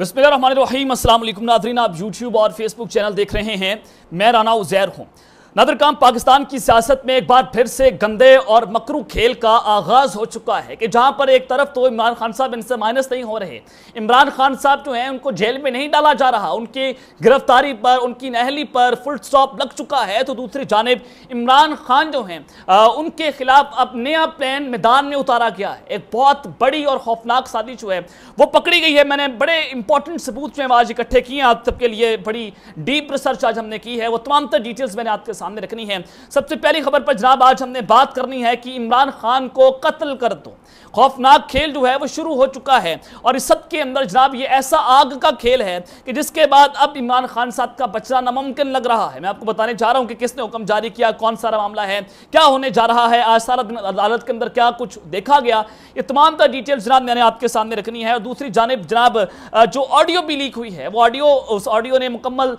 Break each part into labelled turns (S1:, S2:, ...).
S1: बिस्मिल्लाम नाजरीन आप यूट्यूब और फेसबुक चैनल देख रहे हैं मैं राना उजैर हूँ नदर काम पाकिस्तान की सियासत में एक बार फिर से गंदे और मकरू खेल का आगाज हो चुका है कि जहां पर एक तरफ तो इमरान खान साहब इनसे माइनस नहीं हो रहे इमरान खान साहब जो हैं उनको जेल में नहीं डाला जा रहा उनकी गिरफ्तारी पर उनकी नहली पर फुल स्टॉप लग चुका है तो दूसरी जानब इमरान खान जो हैं उनके खिलाफ अब नया प्लान मैदान में उतारा गया है एक बहुत बड़ी और खौफनाक साजिश जो है वो पकड़ी गई है मैंने बड़े इंपॉर्टेंट सबूत जो है आज इकट्ठे किए हैं आप सबके लिए बड़ी डीप रिसर्च आज हमने की है वो तमाम तर डिटेल्स मैंने आपके सामने रखनी है सबसे पहली खबर पर जनाब आज हमने बात करनी है कि इमरान खान को कत्ल कर दो खौफनाक खेल जो है वो शुरू हो चुका है और इस सब के अंदर जनाब ये ऐसा आग का खेल है कि जिसके बाद अब इमरान खान साहब का बचना नामुमकिन लग रहा है मैं आपको बताने जा रहा हूँ कि किसने हुक्म जारी किया कौन सारा मामला है क्या होने जा रहा है आज सारा दिन अदालत के अंदर क्या कुछ देखा गया ये तमाम तरह डिटेल्स जनाब मैंने आपके सामने रखनी है और दूसरी जानब जनाब जो ऑडियो भी लीक हुई है वो ऑडियो उस ऑडियो ने मुकम्मल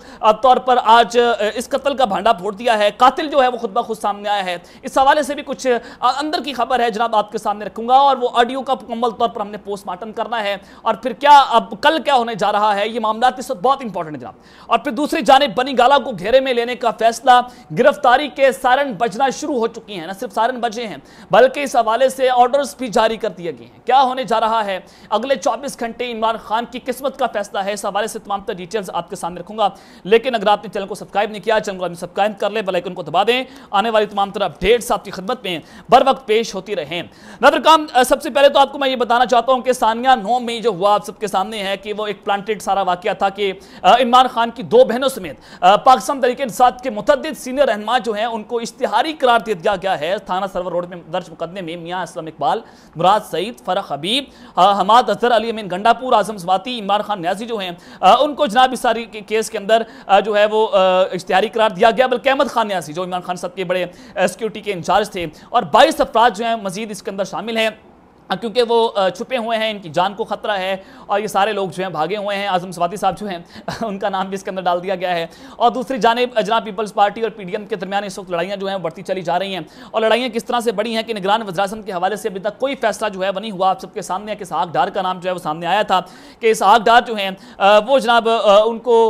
S1: तौर पर आज इस कत्ल का भांडा फोड़ दिया किया है कातिल जो है वो खुद ब खुद सामने आया है इस हवाले से भी कुछ अंदर की खबर है जनाब आपके सामने रखूंगा और वो ऑडियो का मुकम्मल तौर पर हमने पोस्टमार्टम करना है और फिर क्या अब कल क्या होने जा रहा है ये मामला इस वक्त बहुत इंपॉर्टेंट है जनाब और फिर दूसरी जानब बनी गाला को घेरे में लेने का फैसला गिरफ्तारी के सारण बजना शुरू हो चुकी है ना सिर्फ सारण बजे हैं बल्कि इस हवाले से ऑर्डर्स भी जारी कर दिए गए हैं क्या होने जा रहा है अगले चौबीस घंटे इमरान खान की किस्मत का फैसला है इस हवाले से तमाम तर डिटेल्स आपके सामने रखूंगा लेकिन अगर आपने चैनल को सब्सक्राइब नहीं किया चैनल को सब्सक्राइब कर ले करें बेलाइकन को दबा दें आने वाली तमाम तरह अपडेट्स आपकी खदमत में बर वक्त पेश होती रहें नदर काम सबसे पहले तो आपको मैं ये बताना चाहता हूँ कि सानिया नौ में जो हुआ आप सबके सामने है कि वो एक प्लांटेड सारा वाक्य था कि इमरान खान की दो बहनों समेत पाकिस्तान तरीके इंसाफ के मुतद सीनियर रहनमा जो हैं उनको इश्तिहारी करार दे दिया गया है थाना सरवर रोड में दर्ज मुकदमे में मियाँ असलम इकबाल मुराद सईद फरह हबीब हमाद अजहर अली अमीन गंडापुर आजम स्वाती इमरान खान न्याजी जो हैं उनको जनाब इस सारी केस के अंदर जो है वो इश्तिहारी करार दिया गया बल्कि अहमद खान न्यासी जो इमरान खान साहब के बड़े सिक्योरिटी के इंचार्ज थे और बाईस अफराज जो हैं मजीद इसके अंदर शामिल हैं क्योंकि वो छुपे हुए हैं इनकी जान को खतरा है और ये सारे लोग जो हैं भागे हुए हैं आजम स्वाति साहब जो हैं उनका नाम भी इसके अंदर डाल दिया गया है और दूसरी जानब जनाब पीपल्स पार्टी और पीडीएम के दरमियान इस वक्त लड़ाइयाँ जो हैं बढ़ती चली जा रही हैं और लड़ाइयाँ किस तरह से बड़ी हैं कि निगरान वजरासम के हवाले से अभी तक कोई फैसला जो है बनी हुआ आप सबके सामने है कि इसहाक डार का नाम जो है वो सामने आया था कि इस डार जो है वो जनाब उनको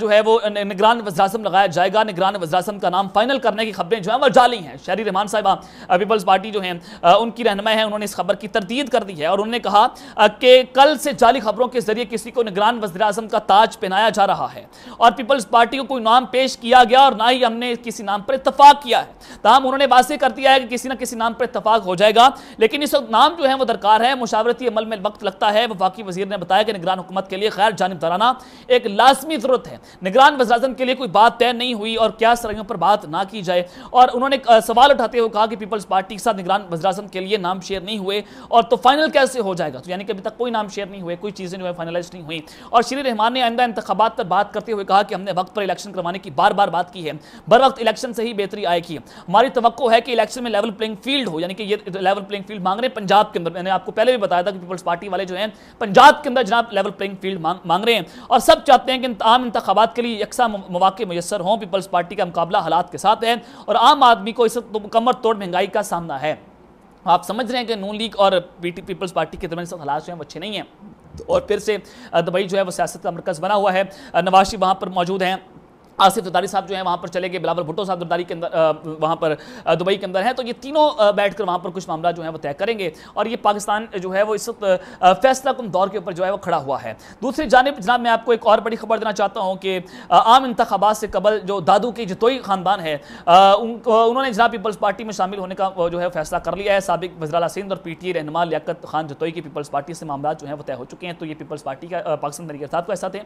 S1: जो है वो निगरान वजरासम लगाया जाएगा निगरान वजरासम का नाम फाइनल करने की खबरें जो हैं वो जाली हैं शहरी रहमान साहबा पीपल्स पार्टी जो है उनकी रहनमय है उन्होंने इस खबर की तरतीब तनदीद कर दी है और उन्होंने कहा कि कल से जाली खबरों के जरिए किसी को निगरान वजी अजम का ताज पहनाया जा रहा है और पीपल्स पार्टी को कोई नाम पेश किया गया और ना ही हमने किसी नाम पर इतफाक किया है तमाम उन्होंने वासे कर दिया है कि किसी ना किसी नाम पर इतफाक हो जाएगा लेकिन इस वक्त नाम जो है वो दरकार है मुशावरती अमल में वक्त लगता है वफाकी वजीर ने बताया कि निगरान हुकूमत के लिए गैर जानबदाराना एक लाजमी ज़रूरत है निगरान वजाजन के लिए कोई बात तय नहीं हुई और क्या सरायों पर बात ना की जाए और उन्होंने सवाल उठाते हुए कहा कि पीपल्स पार्टी के साथ निगरान वजराजन के लिए नाम शेयर नहीं हुए और और तो फाइनल कैसे हो जाएगा तो यानी कि अभी तक कोई नाम शेयर नहीं हुए कोई चीज़ें जो है फाइनलाइज नहीं हुई और श्री रहमान ने आइंदा इंतबात पर बात करते हुए कहा कि हमने वक्त पर इलेक्शन करवाने की बार बार बात की है बर वक्त इलेक्शन से ही बेहतरी आएगी हमारी तो है कि इलेक्शन में लेवल प्लेइंग फील्ड हो यानी कि ये लेवल प्लेइंग फील्ड मांग रहे हैं पंजाब के अंदर मैंने आपको पहले भी बताया था कि पीपल्स पार्टी वाले जो है पंजाब के अंदर जनाब लेवल प्लेइंग फील्ड मांग रहे हैं और सब चाहते हैं कि आम इंतबात के लिए यकसा मौाक़े मैसर हों पीपल्स पार्टी का मुकाबला हालात के साथ है और आम आदमी को इस कमर तोड़ महंगाई का सामना है आप समझ रहे हैं कि नून लीग और पीपल्स पार्टी के दरमियान हालात जो हैं वो अच्छे नहीं हैं तो और फिर से दुबई जो है वो सियासत का मरकज़ बना हुआ है नवाज शरीफ वहाँ पर मौजूद हैं आसिफ जदारी साहब जो है वहाँ पर चले गए बिलावल भुट्टो साहब जरदारी के अंदर वहाँ पर दुबई के अंदर हैं तो ये तीनों बैठकर वहाँ पर कुछ मामला जो है वो तय करेंगे और ये पाकिस्तान जो है वो इस वक्त फैसला कुम दौर के ऊपर जो है वो खड़ा हुआ है दूसरी जानब जनाब मैं आपको एक और बड़ी खबर देना चाहता हूँ कि आम इंतबात से कबल जो दादू के जतोई खानदान है उन, उन्होंने जनाब पीपल्स पार्टी में शामिल होने का जो है फैसला कर लिया है सबक वजरा सिंध और पी टी रहनमा लियाकत खान जतोई की पीपल्स पार्टी से मामला जो है वो तय हो चुके हैं तो ये पीपल्स पार्टी का पाकिस्तान तरीके साहब का ऐसा थे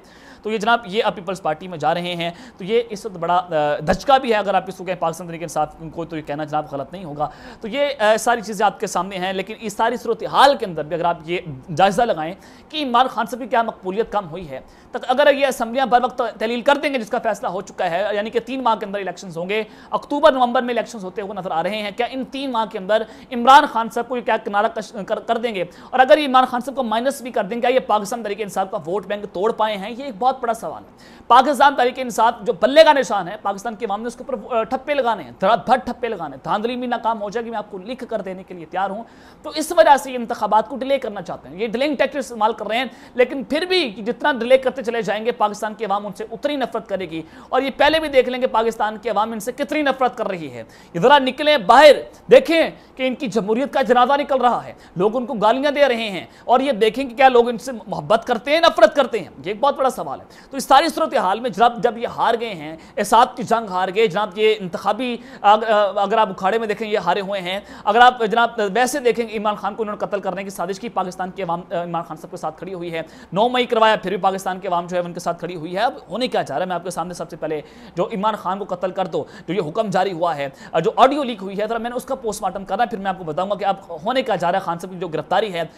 S1: तो ये जनाब ये अब पीपल्स पार्टी में जा रहे हैं तो ये इस वक्त बड़ा धचका भी है अगर आप इसको कहें पाकिस्तान तरीके साथ उनको तो ये कहना जनाब गलत नहीं होगा तो ये सारी चीज़ें आपके सामने हैं लेकिन इस सारी सूरत हाल के अंदर भी अगर आप ये जायज़ा लगाएं कि इमरान खान साहब की क्या मकबूलियत कम हुई है तक अगर ये असम्बलियाँ बर वक्त तहलील कर देंगे जिसका फैसला हो चुका है यानी कि तीन माह के अंदर इलेक्शन होंगे अक्टूबर नवंबर में इलेक्शन होते हुए नजर आ रहे हैं क्या इन तीन माह के अंदर इमरान खान साहब को क्या किनारा कर, देंगे और अगर इमरान खान साहब को माइनस भी कर देंगे क्या ये पाकिस्तान तरीके इंसाफ का वोट बैंक तोड़ पाए हैं ये एक बहुत बड़ा सवाल है पाकिस्तान तरीके इंसाफ जो बल्ले का निशान है पाकिस्तान के मामले उसके ऊपर ठप्पे लगाने हैं भर ठप्पे लगाने धांधली में नाकाम हो जाएगी मैं आपको लिख कर देने के लिए तैयार हूं तो इस वजह से इंतबात को डिले करना चाहते हैं ये डिलेइंग टैक्टिक इस्तेमाल कर रहे हैं लेकिन फिर भी जितना डिले करते चले जाएंगे पाकिस्तान की अवाम उनसे उतनी नफरत करेगी और ये पहले भी देख लेंगे पाकिस्तान की अवाम इनसे कितनी नफरत कर रही है ज़रा निकले बाहर देखें कि इनकी जमहूरियत का जनाजा निकल रहा है लोग उनको गालियां दे रहे हैं और ये देखें कि क्या लोग इनसे मोहब्बत करते हैं नफरत करते हैं ये एक बहुत बड़ा सवाल है तो इस सारी सूरत हाल में जब जब ये हार गए हैं एसाब की जंग हार गए जनाब ये इंतबी अगर आप उखाड़े में देखें ये हारे हुए हैं अगर आप जनाब वैसे देखेंगे इमरान खान को उन्होंने कत्ल करने की साजिश की पाकिस्तान की अवाम इमरान खान साहब के साथ खड़ी हुई है नौ मई करवाया फिर भी पाकिस्तान के अवाम जो है उनके साथ खड़ी हुई है अब होने क्या जा रहा है मैं आपके सामने सबसे पहले जो इमरान खान को कत्ल कर दो जो ये हुक्म जारी हुआ है जो ऑडियो लीक हुई है तो मैंने उसका पोस्टमार्टम करा फिर मैं आपको बताऊंगा कि आप होने क्या जा रहा है खान साहब की जो गिरफ्तारी है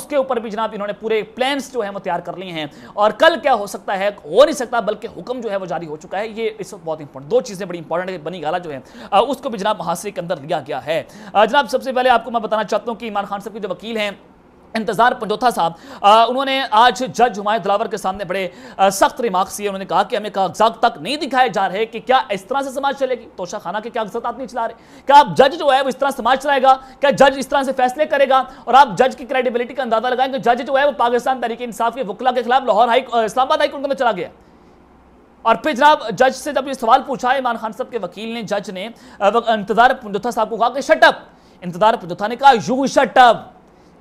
S1: उसके ऊपर भी जनाब इन्होंने पूरे प्लान्स जो है वो तैयार कर लिए हैं और कल क्या हो सकता है हो नहीं सकता बल्कि हुक्म जो है वो जारी हो चुका है ये इस बहुत इंपॉर्टेंट दो चीज़ें बड़ी इंपॉर्टेंट है बनी गाला जो है उसको भी जनाब मुहासरे के अंदर लिया गया है जनाब सबसे पहले आपको मैं बताना चाहता हूँ कि इमरान खान साहब के जो वकील हैं इंतजार पंजोथा साहब उन्होंने आज जज हुमायूं दिलावर के सामने बड़े सख्त रिमार्क्स किए उन्होंने कहा कि हमें कागजात तक नहीं दिखाए जा रहे कि क्या इस तरह से समाज चलेगी तोशा खाना के कागजात आप नहीं चला रहे क्या आप जज जो है वो इस तरह समाज चलाएगा क्या जज इस तरह से फैसले करेगा और आप जज की क्रेडिबिलिटी का अंदाजा लगाएंगे जज जो है वो पाकिस्तान तरीके इंसाफ के वकला के खिलाफ लाहौर हाई इस्लाबाद हाईकोर्ट में चला गया और फिर जनाब जज से जब ये सवाल पूछा इमरान खान साहब के वकील ने जज ने इंतजार पुंजोथा साहब को कहा कि शटअप इंतजार पुंजोथा ने कहा यू शटअप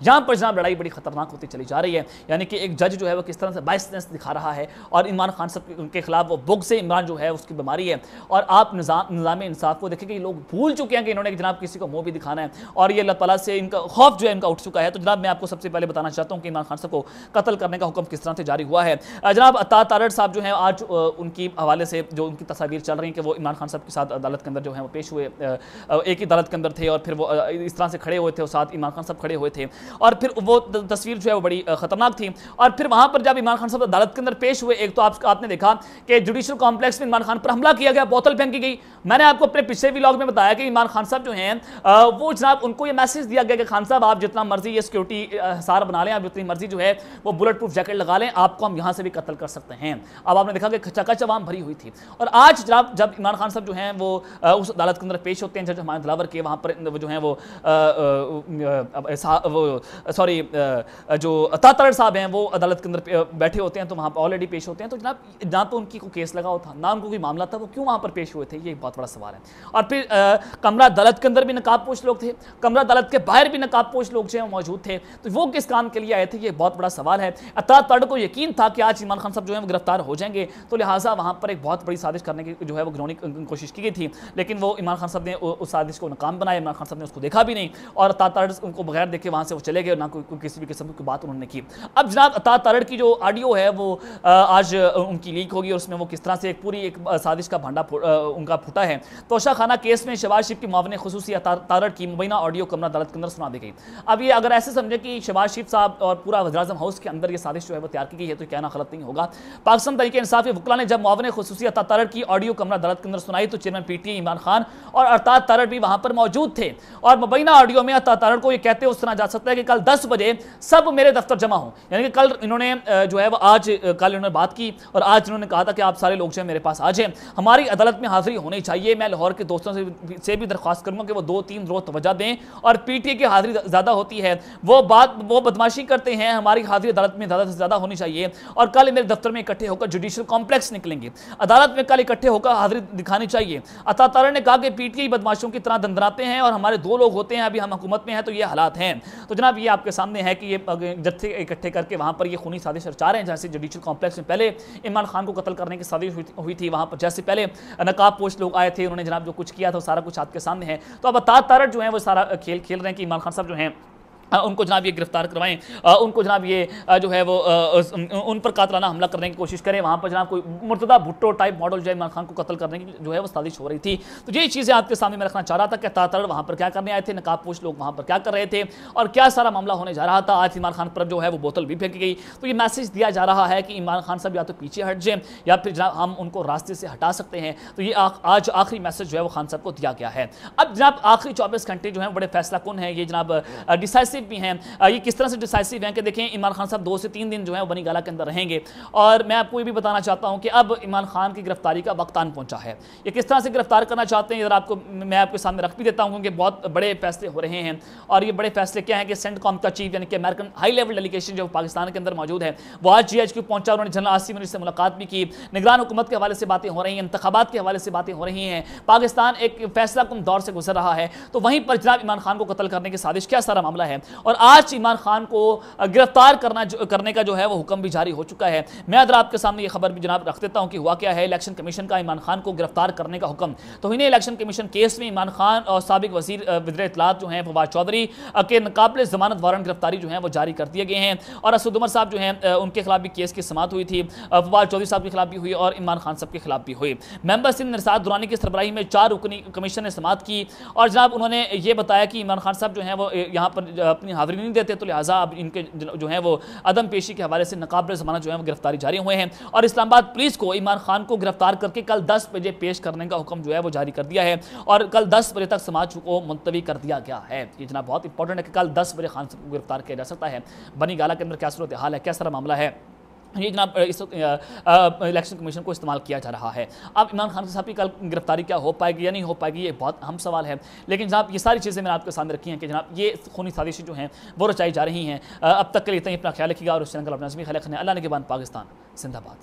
S1: यहाँ पर जहाँ लड़ाई बड़ी खतरनाक होती चली जा रही है यानी कि एक जज जो है वो किस तरह से बाइसनेस दिखा रहा है और इमरान खान साहब उनके खिलाफ वो बुग से इमरान जो है उसकी बीमारी है और आप निज़ाम निज़ाम इंसाफ को देखें कि लोग भूल चुके हैं कि इन्होंने जनाब किसी को मुँह भी दिखाना है और ये अल्लाह तला से इनका खौफ जो है इनका उठ चुका है तो जनाब मैं आपको सबसे पहले बताना चाहता हूँ कि इमरान खान साहब को कत्ल करने का हुक्म किस तरह से जारी हुआ है जनाब अता तारड़ साहब जो है आज उनकी हवाले से जो उनकी तस्वीर चल रही हैं कि वो इमरान खान साहब के साथ अदालत के अंदर जो है वो पेश हुए एक ही अदालत के अंदर थे और फिर वो इस तरह से खड़े हुए थे और साथ इमरान खान साहब खड़े हुए थे और फिर वो तस्वीर जो है वो बड़ी खतरनाक थी और फिर वहां पर जब इमरान खान साहब अदालत के अंदर पेश हुए एक तो आप, आपने देखा कि जुडिशल कॉम्प्लेक्स में इमरान खान पर हमला किया गया बोतल फेंकी गई मैंने आपको अपने पिछले व्लॉग में बताया कि इमरान खान साहब जो हैं वो जनाब उनको ये मैसेज दिया गया कि खान साहब आप जितना मर्जी ये सिक्योरिटी हिसार बना लें आप जितनी मर्जी जो है वो बुलेट प्रूफ जैकेट लगा लें आपको हम यहाँ से भी कत्ल कर सकते हैं अब आपने देखा कि खचाखच आवाम भरी हुई थी और आज जनाब जब इमरान खान साहब जो हैं वो उस अदालत के अंदर पेश होते हैं जज हमारे दिलावर के वहाँ पर जो है वो, वो सॉरी जो तातर साहब हैं वो अदालत के अंदर बैठे होते हैं तो वहाँ पर ऑलरेडी पेश होते हैं तो जनाब ना तो उनकी को केस लगा था ना उनको कोई मामला था वो क्यों वहाँ पर पेश हुए थे ये एक बहुत बड़ा सवाल है और फिर कमरा अदालत के अंदर भी नकाबपोश लोग थे कमरा अदालत के बाहर भी नकाबपोश लोग जो हैं मौजूद थे तो वो किस काम के लिए आए थे ये बहुत बड़ा सवाल है अता को यकीन था कि आज इमरान खान साहब जो है वो गिरफ्तार हो जाएंगे तो लिहाजा वहाँ पर एक बहुत बड़ी साजिश करने की जो है वो घरौनी कोशिश की गई थी लेकिन वो इमरान खान साहब ने उस साजिश को नाकाम बनाया इमरान खान साहब ने उसको देखा भी नहीं और अता उनको बगैर देखे वहाँ से वो चले गए ना कोई को, किसी भी किस्म की बात उन्होंने की अब जनाब अता तारड़ की जो ऑडियो है वो आज उनकी लीक होगी और उसमें वो किस तरह से एक पूरी एक साजिश का भंडा उनका फूटा है तोशा खाना केस में शबाज शिफ की मावन खसूसी तारड़ की मुबैना ऑडियो कमर अदालत के अंदर सुना दी गई अब ये अगर ऐसे समझे कि शबाज शिफ साहब और पूरा वजराजम हाउस के अंदर ये साजिश जो है वो तैयार की गई है तो कहना गलत नहीं होगा पाकिस्तान तरीके इंसाफ वकला ने जब मावन खसूसी अता तारड़ की ऑडियो कमर अदालत के अंदर सुनाई तो chairman P T Imran Khan और अरताज तारड़ भी वहाँ पर मौजूद थे और मुबैना ऑडियो में अता तारड़ को यह कहते हुए सुना जा सकता है कि कल दस बजे सब मेरे दफ्तर जमा हो यानी कि कल इन्होंने जो है वो आज कल इन्होंने बात की और आज इन्होंने कहा था कि आप सारे लोग जो है मेरे पास आ जाए हमारी अदालत में हाजिरी होनी चाहिए मैं लाहौर के दोस्तों से से भी दरख्वास्त करूँगा कि वो दो तीन रोज तोजा दें और पी टी ए की हाजिरी ज़्यादा होती है वो बात वो बदमाशी करते हैं हमारी हाजिरी अदालत में ज़्यादा से ज़्यादा होनी चाहिए और कल मेरे दफ्तर में इकट्ठे होकर जुडिशल कॉम्प्लेक्स निकलेंगे अदालत में कल इकट्ठे होकर हाजिरी दिखानी चाहिए अता तारा ने कहा कि पी टी आई बदमाशों की तरह दंदराते हैं और हमारे दो लोग होते हैं अभी हम हुकूमत में हैं तो ये हालात हैं तो जनाब ये आपके सामने है कि ये जत्थे इकट्ठे करके वहाँ पर ये खूनी साजिश रचा रहे हैं जैसे जुडिशल कॉम्प्लेक्स में पहले इमरान खान को कत्ल करने की साजिश हुई, थी वहाँ पर जैसे पहले नकाब पोस्ट लोग आए थे उन्होंने जनाब जो कुछ किया था सारा कुछ आपके सामने है तो अब तार तारट जो है वो सारा खेल खेल रहे हैं कि इमरान खान साहब जो हैं उनको जनाब ये गिरफ्तार करवाएं उनको जनाब ये जो है वो उन पर कातलाना हमला करने की कोशिश करें वहाँ पर जनाब कोई मुर्तदा भुट्टो टाइप मॉडल जो है इमरान खान को कत्ल करने की जो है वो साजिश हो रही थी तो ये चीज़ें आपके सामने मैं रखना चाह रहा था कि तातर वहाँ पर क्या करने आए थे नकाबपोश लोग वहाँ पर क्या कर रहे थे और क्या सारा मामला होने जा रहा था आज इमरान खान पर जो है वो बोतल भी फेंकी गई तो ये मैसेज दिया जा रहा है कि इमरान खान साहब या तो पीछे हट जाएँ या फिर जनाब हम उनको रास्ते से हटा सकते हैं तो ये आज आखिरी मैसेज जो है वो खान साहब को दिया गया है अब जनाब आखिरी चौबीस घंटे जो है बड़े फैसला कौन है ये जनाब डिसाइसिव डिसाइसिव भी हैं ये किस तरह से डिसाइसिव हैं कि देखें इमरान खान साहब दो से तीन दिन जो है बनी गाला के अंदर रहेंगे और मैं आपको ये भी बताना चाहता हूँ कि अब इमरान खान की गिरफ्तारी का वक्तान पहुँचा है ये किस तरह से गिरफ्तार करना चाहते हैं इधर आपको मैं आपके सामने रख भी देता हूँ क्योंकि बहुत बड़े फैसले हो रहे हैं और ये बड़े फैसले क्या है कि सेंट कॉम का चीफ यानी कि अमेरिकन हाई लेवल डेलीगेशन जो पाकिस्तान के अंदर मौजूद है वो आज जी एच क्यू पहुंचा उन्होंने जनरल आसिम से मुलाकात भी की निगरान हुकूमत के हवाले से बातें हो रही हैं इंतबात के हवाले से बातें हो रही हैं पाकिस्तान एक फैसला कुम दौर से गुजर रहा है तो वहीं पर जनाब इमरान खान को कत्ल करने की साजिश क्या सारा मामला है और आज इमरान खान को गिरफ्तार करना करने का जो है वो हुक्म भी जारी हो चुका है मैं अगर आपके सामने ये खबर भी जनाब रख देता हूँ कि हुआ क्या है इलेक्शन कमीशन का इमरान खान को गिरफ्तार करने का हुक्म तो इन्हें इलेक्शन कमीशन केस में इमरान खान और सबक वजीर वजर इतलात जो हैं फवाद चौधरी के नाकबले जमानत वारंट गिरफ्तारी जो है वो जारी कर दिए गए हैं और असद उमर साहब जो हैं उनके खिलाफ भी केस की समात हुई थी फवाद चौधरी साहब के खिलाफ भी हुई और इमरान खान साहब के खिलाफ भी हुई मेम्बर सिंह निरसाद दुरानी की सरबराही में चार रुकनी कमीशन ने समात की और जनाब उन्होंने ये बताया कि इमरान खान साहब जो हैं वो यहाँ पर अपनी हाजिरी नहीं देते तो लिहाजा अब इनके जो है वो अदम पेशी के हवाले से नकाबले जमाना जो है वो गिरफ्तारी जारी हुए हैं और इस्लामाबाद पुलिस को इमरान खान को गिरफ्तार करके कल दस बजे पेश करने का हुक्म जो है वो जारी कर दिया है और कल दस बजे तक समाज को मुलतवी कर दिया गया है ये जना बहुत इंपॉर्टेंट है कि कल दस बजे खान को गिरफ्तार किया जा सकता है बनी गाला के अंदर क्या सूरत हाल है क्या सारा मामला है ये जनाब इस इलेक्शन कमीशन को इस्तेमाल किया जा रहा है अब इमरान खान साहब की कल गिरफ्तारी क्या हो पाएगी या नहीं हो पाएगी ये बहुत अहम सवाल है लेकिन जनाब ये सारी चीज़ें मैंने आपके सामने रखी हैं कि जनाब ये खूनी साजिशें जो हैं वो रचाई जा रही हैं अब तक के लिए इतना ही अपना ख्याल रखिएगा और उस चैनल का अपना ख्याल रखने अल्लाह के बाद पाकिस्तान जिंदाबाद